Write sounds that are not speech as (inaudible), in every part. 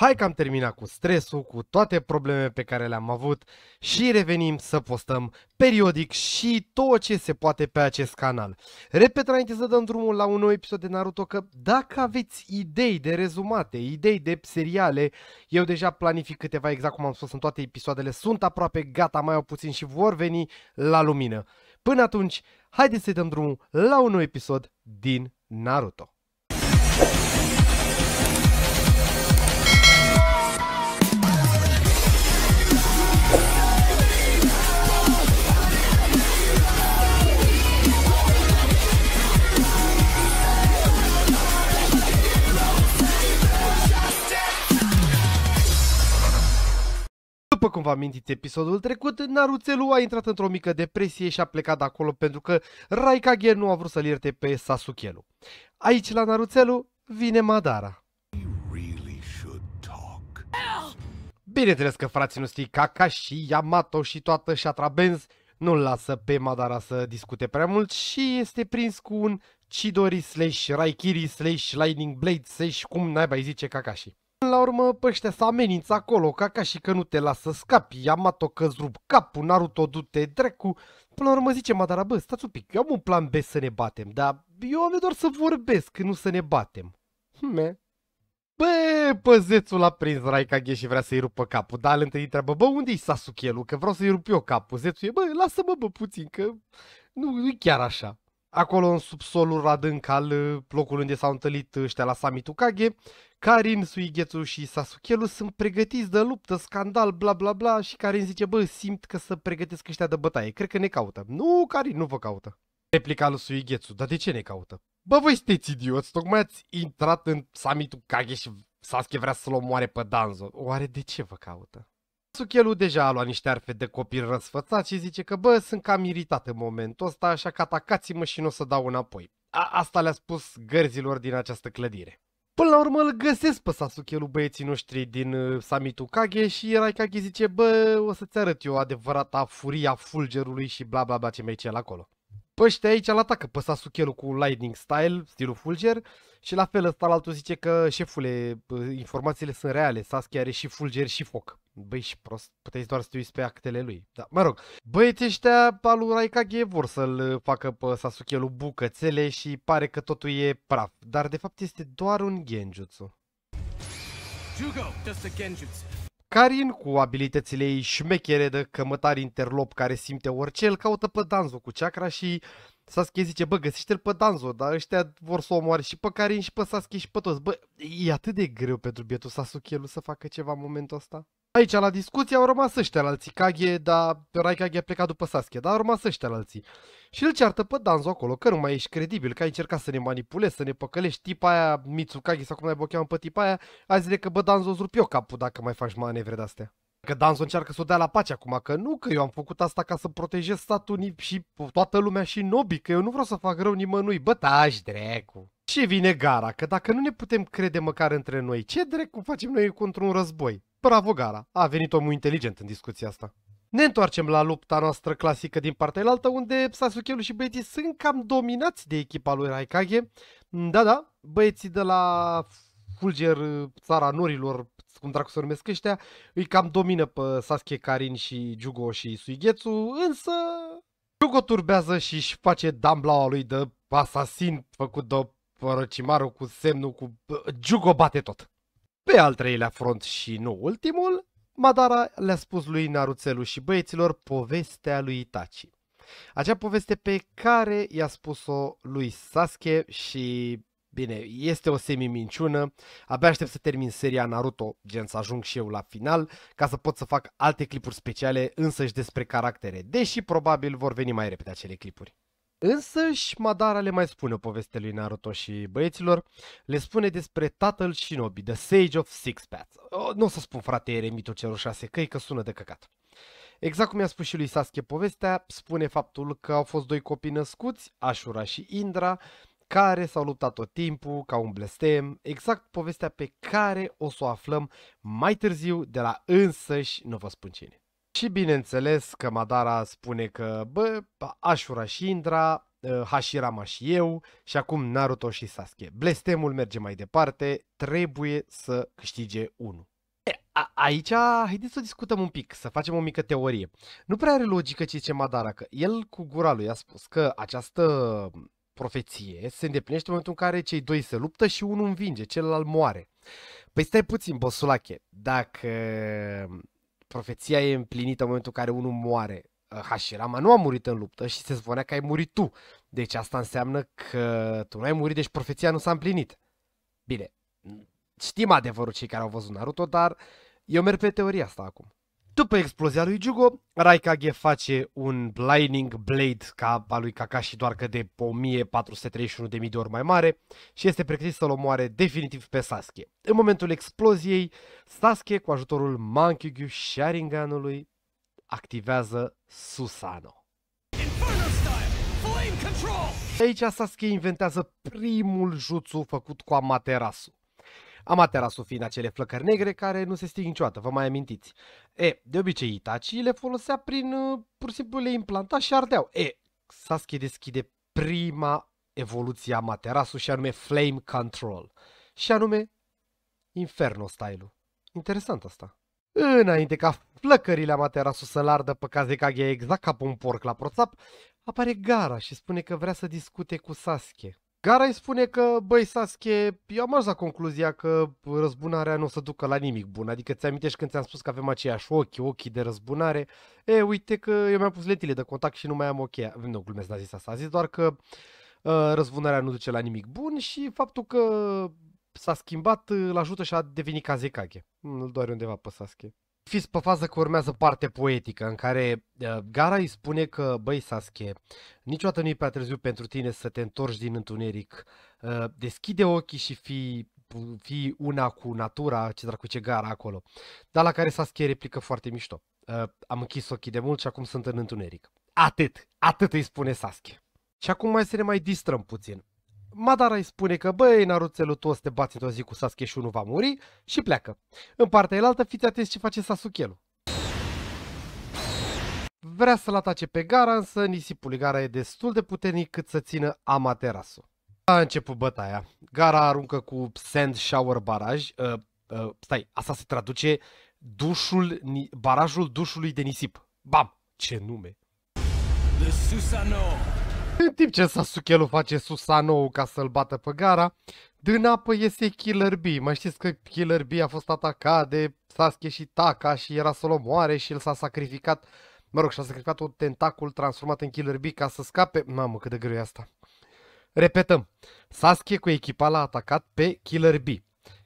Hai că am terminat cu stresul, cu toate problemele pe care le-am avut și revenim să postăm periodic și tot ce se poate pe acest canal. Repet înainte să dăm drumul la un nou episod de Naruto că dacă aveți idei de rezumate, idei de seriale, eu deja planific câteva exact cum am spus în toate episoadele, sunt aproape gata, mai au puțin și vor veni la lumină. Până atunci, haideți să dăm drumul la un nou episod din Naruto. cum v-am mintit episodul trecut, Naruțelu a intrat într-o mică depresie și a plecat de acolo pentru că Raikage nu a vrut să-l ierte pe Sasukelu. Aici, la Naruțelu, vine Madara. Bineînțeles că frații noștri Kakashi, Yamato și toată Shatrabenz nu-l lasă pe Madara să discute prea mult și este prins cu un Chidori slash Raikiri slash Lightning Blade slash cum naiba îi zice Kakashi la urmă, păștea s să amenință acolo, ca ca și că nu te lasă scapi, Yamato că-ți rup capul, Naruto du-te drecu. Până la urmă zice Madara, bă, stați un pic, eu am un plan B să ne batem, dar eu am doar să vorbesc, nu să ne batem. Me. Hmm, bă, păzețul a prins Raikage și vrea să-i rupă capul, dar îl întâi întreabă, bă, unde-i sasuke că vreau să-i rup eu capul. Zețul e, bă, lasă-mă, bă, puțin, că nu, e chiar așa. Acolo, în subsolul adânc al uh, locului unde s-au întâlnit ăștia la summit Kage, Karin, Suigetsu și Sasukelu sunt pregătiți de luptă, scandal, bla bla bla și Karin zice, bă, simt că să pregătesc ăștia de bătaie, cred că ne caută. Nu, Karin nu vă caută. Replica lui Suigetsu, dar de ce ne caută? Bă, voi sunteți idioți, tocmai ați intrat în summitul Kage și Sasuke vrea să-l omoare pe Danzo. Oare de ce vă caută? Sasuchelu deja a luat niște arfe de copil răsfățat și zice că bă, sunt cam iritat în momentul ăsta, așa că atacați-mă și nu o să dau înapoi. A asta le-a spus gărzilor din această clădire. Până la urmă îl găsesc pe Sasuke lui băieții noștri din uh, summitul Kage și Raikage zice, bă, o să-ți arăt eu adevărata furia fulgerului și bla bla bla ce mai acolo. Bă, păi, ăștia aici la atacă pe Sasuke cu Lightning Style, stilul Fulger, și la fel ăsta altul zice că, șefule, informațiile sunt reale, Sasuke are și Fulger și foc. Băi, și prost, puteți doar să te uiți pe actele lui. Da, mă rog, băieții ăștia al lui Raikage vor să-l facă pe Sasuke bucățele și pare că totul e praf, dar de fapt este doar un genjutsu. Jugo just a genjutsu. Karin, cu abilitățile ei șmechere de cămătar interlop care simte orice, îl caută pe Danzo cu chakra și Sasuke zice, bă, găsește-l pe Danzo, dar ăștia vor să o omoare și pe Karin și pe Sasuke și pe toți. Bă, e atât de greu pentru bietul Sasuke să facă ceva în momentul ăsta? Aici, la discuție, au rămas ăștia la alții. Kage, dar Raikage a plecat după Sasuke, dar au rămas ăștia la alții. Și îl ceartă pe Danzo acolo, că nu mai ești credibil, că ai încercat să ne manipulezi, să ne păcălești tipa aia, Mitsukage sau cum ai bocheam pe tipa aia, a zis că bă, Danzo, îți o eu capul dacă mai faci manevre de-astea. Că Danzo încearcă să o dea la pace acum, că nu, că eu am făcut asta ca să protejez statul și toată lumea și nobii, că eu nu vreau să fac rău nimănui, bă, taci, dracu ce vine gara, că dacă nu ne putem crede măcar între noi, ce dracu facem noi contra un război? Bravo, gara! A venit omul inteligent în discuția asta. Ne întoarcem la lupta noastră clasică din partea altă, unde sasuke și băieții sunt cam dominați de echipa lui Raikage. Da, da, băieții de la Fulger, uh, țara norilor, cum dracu se numesc ăștia, îi cam domină pe Sasuke, Karin și Jugo și Suigetsu, însă Jugo turbează și își face dambla lui de asasin făcut de Părăcimarul cu semnul cu Jugo bate tot. Pe al treilea front și nu ultimul, Madara le-a spus lui Naruțelu și băieților povestea lui Itachi. Acea poveste pe care i-a spus-o lui Sasuke și, bine, este o semi-minciună. Abia aștept să termin seria Naruto, gen să ajung și eu la final, ca să pot să fac alte clipuri speciale însăși despre caractere, deși probabil vor veni mai repede acele clipuri. Însă și Madara le mai spune o poveste lui Naruto și băieților, le spune despre tatăl Shinobi, The Sage of Six Paths. Nu o să spun frate eremitul celor șase căi, că sună de căcat. Exact cum i-a spus și lui Sasuke povestea, spune faptul că au fost doi copii născuți, Ashura și Indra, care s-au luptat tot timpul ca un blestem, exact povestea pe care o să o aflăm mai târziu de la însăși, nu vă spun cine. Și bineînțeles că Madara spune că, bă, Ashura și Indra, ă, Hashirama și eu și acum Naruto și Sasuke. Blestemul merge mai departe, trebuie să câștige unul. A- aici, haideți să discutăm un pic, să facem o mică teorie. Nu prea are logică ce zice Madara, că el cu gura lui a spus că această profeție se îndeplinește în momentul în care cei doi se luptă și unul învinge, celălalt moare. Păi stai puțin, bosulache, dacă profeția e împlinită în momentul în care unul moare. Uh, Hashirama nu a murit în luptă și se spunea că ai murit tu. Deci asta înseamnă că tu nu ai murit, deci profeția nu s-a împlinit. Bine, știm adevărul cei care au văzut Naruto, dar eu merg pe teoria asta acum. După explozia lui Jugo, Raikage face un Blinding Blade ca a lui Kakashi doar că de 1431.000 de ori mai mare și este pregătit să-l omoare definitiv pe Sasuke. În momentul exploziei, Sasuke cu ajutorul Mankyugyu Sharinganului activează Susano. Aici Sasuke inventează primul jutsu făcut cu Amaterasu. Amaterasu fiind acele flăcări negre care nu se sting niciodată, vă mai amintiți. E, de obicei Itachi le folosea prin, uh, pur și simplu le implanta și ardeau. E, Sasuke deschide prima evoluție a Materasu și anume Flame Control. Și anume Inferno style-ul. Interesant asta. Înainte ca flăcările Amaterasu să lardă pe Kazekage exact ca pe un porc la proțap, apare Gara și spune că vrea să discute cu Sasuke. Gara îi spune că, băi, Sasuke, eu am ajuns la concluzia că răzbunarea nu o să ducă la nimic bun. Adică ți amintești când ți-am spus că avem aceiași ochi, ochii de răzbunare? E, uite că eu mi-am pus lentile de contact și nu mai am ochii. Nu, glumesc, n-a zis asta. A zis doar că uh, răzbunarea nu duce la nimic bun și faptul că s-a schimbat îl ajută și a devenit Kazekage. Nu doar undeva pe Sasuke fiți pe fază că urmează parte poetică în care uh, Gara îi spune că, băi Sasuke, niciodată nu-i prea târziu pentru tine să te întorci din întuneric. Uh, deschide ochii și fii, fii una cu natura, ce dracu ce Gara acolo. Dar la care Sasuke replică foarte mișto. Uh, am închis ochii de mult și acum sunt în întuneric. Atât, atât îi spune Sasuke. Și acum mai să ne mai distrăm puțin. Madara îi spune că, băi, Naruțelul, tu o să te bați într-o zi cu Sasuke și unul va muri și pleacă. În partea elaltă, fiți atenți ce face Sasuke-ul. Vrea să-l atace pe Gara, însă nisipul Gara e destul de puternic cât să țină Amaterasu. A început bătaia. Gara aruncă cu Sand Shower Baraj. Uh, uh, stai, asta se traduce dușul, barajul dușului de nisip. Bam! Ce nume! The Susanoo în timp ce Sasuke-lu face Susanoo ca să-l bată pe gara, din apă iese Killer B. Mai știți că Killer B a fost atacat de Sasuke și Taka și era să-l omoare și el s-a sacrificat, mă rog, și-a sacrificat un tentacul transformat în Killer B ca să scape. Mamă, cât de greu e asta. Repetăm, Sasuke cu echipa l-a atacat pe Killer B.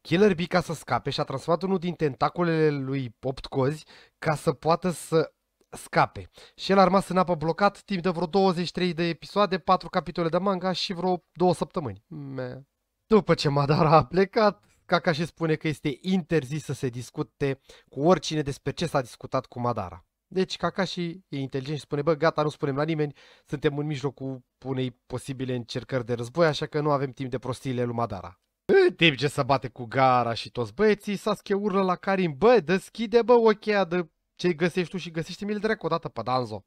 Killer B ca să scape și-a transformat unul din tentaculele lui 8 cozi ca să poată să scape. Și el a rămas în apă blocat timp de vreo 23 de episoade, 4 capitole de manga și vreo 2 săptămâni. Me. După ce Madara a plecat, Kakashi spune că este interzis să se discute cu oricine despre ce s-a discutat cu Madara. Deci Kakashi e inteligent și spune, bă, gata, nu spunem la nimeni, suntem în mijlocul unei posibile încercări de război, așa că nu avem timp de prostiile lui Madara. În timp ce se bate cu Gara și toți băieții, Sasuke urlă la Karin, bă, deschide, bă, ochea de ce găsești tu și găsește-mi-l dracu odată pe Danzo.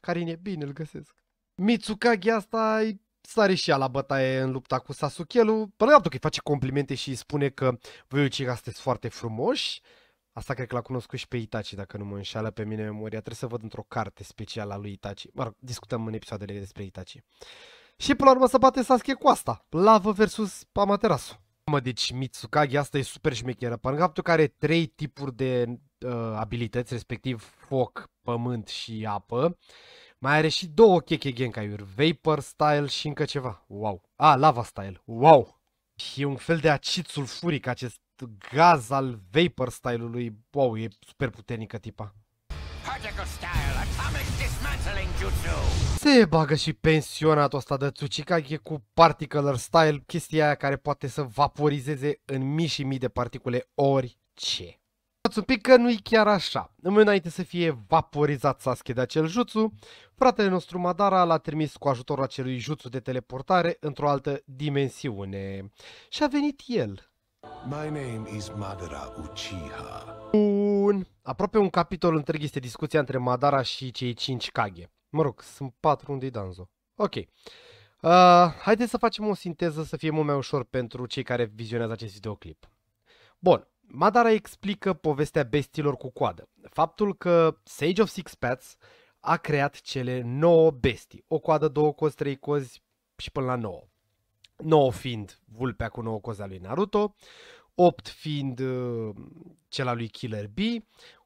Carine, bine, îl găsesc. Mitsukage asta e sare și ea la bătaie în lupta cu Sasukelu. Până la că îi face complimente și îi spune că voi ce sunteți foarte frumoși. Asta cred că l-a cunoscut și pe Itachi, dacă nu mă înșală pe mine memoria. Trebuie să văd într-o carte specială a lui Itachi. Mă rog, discutăm în episoadele despre Itachi. Și până la urmă să bate Sasuke cu asta. Lava versus Amaterasu. Mă, deci Mitsukage asta e super șmecheră. Până faptul că are trei tipuri de Uh, abilități, respectiv foc, pământ și apă. Mai are și două cheche genkaiuri, Vapor Style și încă ceva. Wow. Ah, Lava Style. Wow. E un fel de acid sulfuric, acest gaz al Vapor Style-ului. Wow, e super puternică tipa. Se bagă și pensionatul ăsta de Tsuchikage cu Particular Style, chestia aia care poate să vaporizeze în mii și mii de particule orice un pic că nu-i chiar așa. Înainte să fie vaporizat Sasuke de acel jutsu, fratele nostru Madara l-a trimis cu ajutorul acelui jutsu de teleportare într-o altă dimensiune. Și a venit el. My name is Madara Uchiha. Bun. Aproape un capitol întreg este discuția între Madara și cei 5 Kage. Mă rog, sunt 4 unde Danzo. Ok. Uh, haideți să facem o sinteză să fie mult mai ușor pentru cei care vizionează acest videoclip. Bun, Madara explică povestea bestiilor cu coadă, faptul că Sage of Six Paths a creat cele 9 bestii, o coadă, două cozi, trei cozi și până la 9. 9 fiind vulpea cu 9 a lui Naruto, 8 fiind uh, cel al lui Killer B,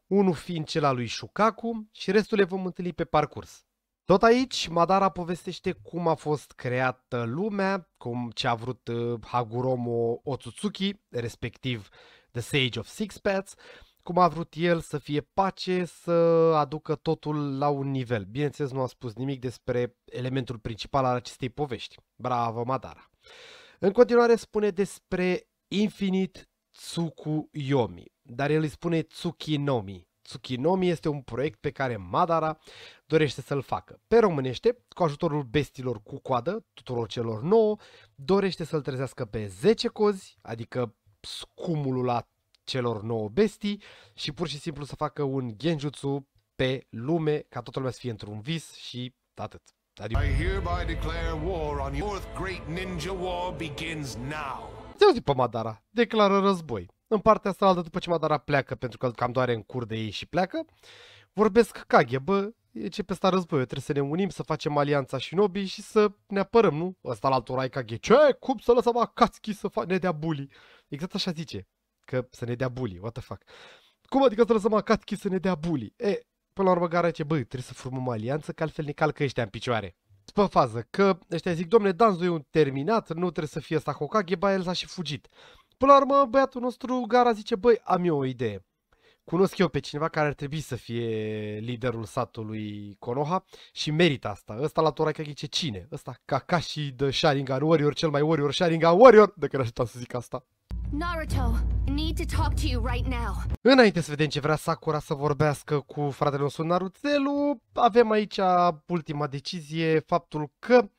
1 fiind cel al lui Shukaku și restul le vom întâlni pe parcurs. Tot aici, Madara povestește cum a fost creată lumea, cum ce a vrut uh, Haguromo Otsutsuki, respectiv The Sage of Sixpats, cum a vrut el să fie pace, să aducă totul la un nivel. Bineînțeles, nu a spus nimic despre elementul principal al acestei povești. Bravo, Madara! În continuare spune despre Infinite Tsukuyomi, dar el îi spune Tsukinomi. Tsukinomi este un proiect pe care Madara dorește să-l facă. Pe românește, cu ajutorul bestilor cu coadă, tuturor celor nouă, dorește să-l trezească pe 10 cozi, adică cumulul la celor nouă bestii și pur și simplu să facă un genjutsu pe lume ca toată lumea să fie într-un vis și atât. Adică... I hereby declare war on your great ninja war begins now. Ce pe Madara? Declară război. În partea asta după ce Madara pleacă, pentru că cam doare în cur de ei și pleacă, vorbesc Kage, bă, E ce pe stare războiul, trebuie să ne unim, să facem alianța și nobii și să ne apărăm, nu? Ăsta la altul Ghe, ce? Cum să lăsăm Akatsuki să ne dea bully? Exact așa zice, că să ne dea bully, what the fuck. Cum adică să lăsăm Akatsuki să ne dea bully? E, până la urmă gara ce, băi, trebuie să formăm alianță, că altfel ne calcă ăștia în picioare. Pe fază, că ăștia zic, domne, Danzo e un terminat, nu trebuie să fie ăsta Hokage, ba el s-a și fugit. Până la urmă, băiatul nostru, Gara, zice, băi, am eu o idee cunosc eu pe cineva care ar trebui să fie liderul satului Konoha și merită asta. Ăsta la Tora ce cine? Ăsta Kakashi de Sharingan Warrior, cel mai Warrior Sharingan Warrior, de care așteptam să zic asta. Naruto, need to talk to you right now. Înainte să vedem ce vrea Sakura să vorbească cu fratele nostru Naruțelu, avem aici ultima decizie, faptul că uh,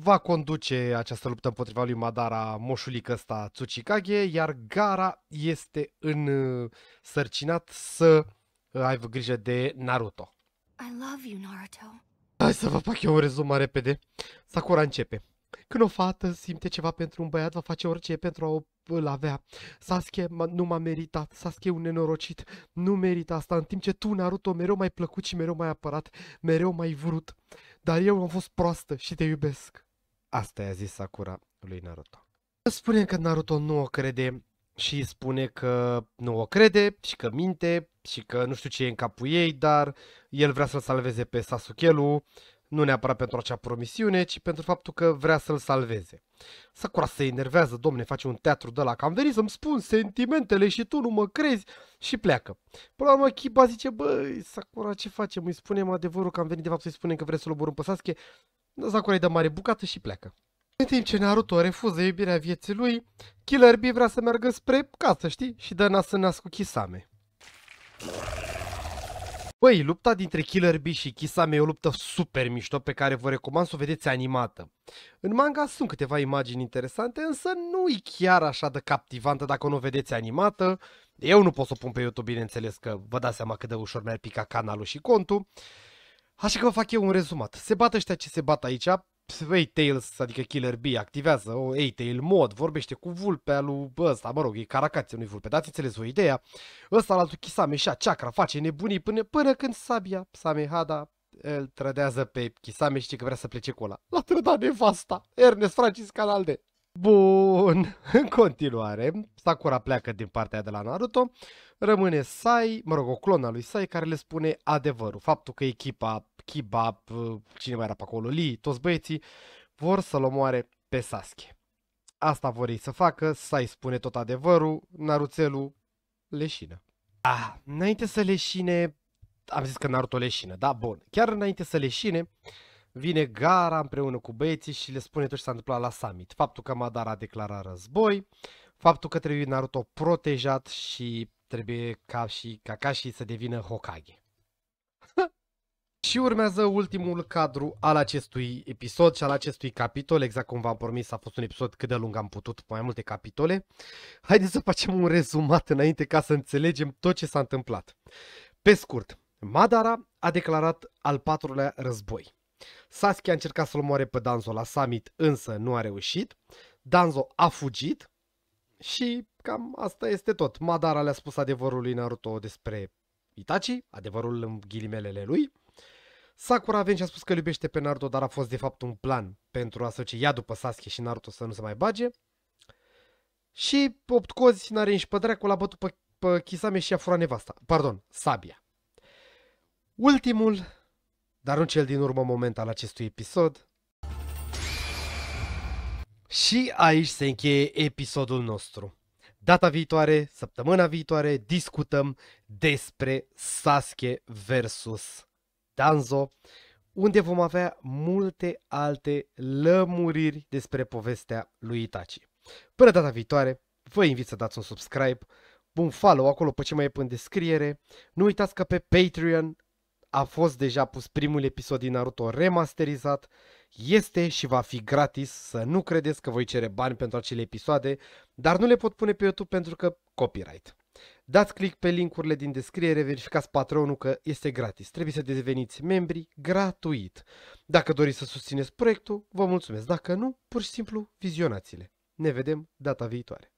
va conduce această luptă împotriva lui Madara moșulic ăsta Tsuchikage, iar Gara este uh, sărcinat să uh, aibă grijă de Naruto. I love you, Naruto. Hai să vă fac eu un rezum repede. Sakura începe. Când o fată simte ceva pentru un băiat, va face orice pentru a o îl avea. Sasuke nu m-a meritat, Sasuke e un nenorocit, nu merită asta, în timp ce tu, Naruto, mereu mai plăcut și mereu mai apărat, mereu mai vrut dar eu am fost proastă și te iubesc. Asta i-a zis Sakura lui Naruto. Spune că Naruto nu o crede și spune că nu o crede și că minte și că nu știu ce e în capul ei, dar el vrea să-l salveze pe sasuke lu nu neapărat pentru acea promisiune, ci pentru faptul că vrea să-l salveze. Sakura se enervează, domne, face un teatru de la cam venit să-mi spun sentimentele și tu nu mă crezi și pleacă. Până la urmă, Kiba zice, băi, Sakura, ce facem? Îi spunem adevărul că am venit de fapt să-i spunem că vrea să-l oborâm pe Sasuke. Da, Sakura îi dă mare bucată și pleacă. În timp ce Naruto refuză iubirea vieții lui, Killer Bee vrea să meargă spre casă, știi? Și dă nas în nas cu Kisame. Băi, lupta dintre Killer Bee și Kisame e o luptă super mișto pe care vă recomand să o vedeți animată. În manga sunt câteva imagini interesante, însă nu e chiar așa de captivantă dacă nu o vedeți animată. Eu nu pot să o pun pe YouTube, bineînțeles că vă dați seama cât de ușor mi-ar pica canalul și contul. Așa că vă fac eu un rezumat. Se bat ăștia ce se bat aici, a-Tails, adică Killer B, activează o A-Tail mod, vorbește cu vulpea lui ăsta, mă rog, e nu-i vulpe, dați înțeles o ideea. Ăsta la Kisame și chakra face nebunii până, până când sabia, Samehada, îl trădează pe Kisame și că vrea să plece cu ăla. L-a trădat nevasta, Ernest Francis Canalde. Bun, (laughs) în continuare, Sakura pleacă din partea de la Naruto, rămâne Sai, mă rog, o clona lui Sai care le spune adevărul, faptul că echipa, Kiba, cine mai era pe acolo, Lee, toți băieții, vor să-l omoare pe Sasuke. Asta vor ei să facă, Sai spune tot adevărul, Naruțelu leșină. Ah, înainte să leșine, am zis că Naruto leșină, da, bun, chiar înainte să leșine, vine Gara împreună cu băieții și le spune tot ce s-a întâmplat la summit. Faptul că Madara a declarat război, faptul că trebuie Naruto protejat și trebuie ca și Kakashi să devină Hokage. (laughs) și urmează ultimul cadru al acestui episod și al acestui capitol, exact cum v-am promis, a fost un episod cât de lung am putut, mai multe capitole. Haideți să facem un rezumat înainte ca să înțelegem tot ce s-a întâmplat. Pe scurt, Madara a declarat al patrulea război. Sasuke a încercat să-l moare pe Danzo la summit, însă nu a reușit. Danzo a fugit și cam asta este tot. Madara le-a spus adevărul lui Naruto despre Itachi, adevărul în ghilimelele lui. Sakura a venit și a spus că iubește pe Naruto, dar a fost de fapt un plan pentru a se ce ia după Sasuke și Naruto să nu se mai bage. Și opt cozi n are și pe dracu, l-a bătut pe, pe Kisame și a furat nevasta. Pardon, sabia. Ultimul dar nu cel din urmă moment al acestui episod. Și aici se încheie episodul nostru. Data viitoare, săptămâna viitoare, discutăm despre Sasuke versus Danzo, unde vom avea multe alte lămuriri despre povestea lui Itachi. Până data viitoare, vă invit să dați un subscribe, un follow acolo pe ce mai e în descriere. Nu uitați că pe Patreon a fost deja pus primul episod din Naruto remasterizat, este și va fi gratis, să nu credeți că voi cere bani pentru acele episoade, dar nu le pot pune pe YouTube pentru că copyright. Dați click pe linkurile din descriere, verificați patronul că este gratis. Trebuie să deveniți membri gratuit. Dacă doriți să susțineți proiectul, vă mulțumesc. Dacă nu, pur și simplu vizionați-le. Ne vedem data viitoare.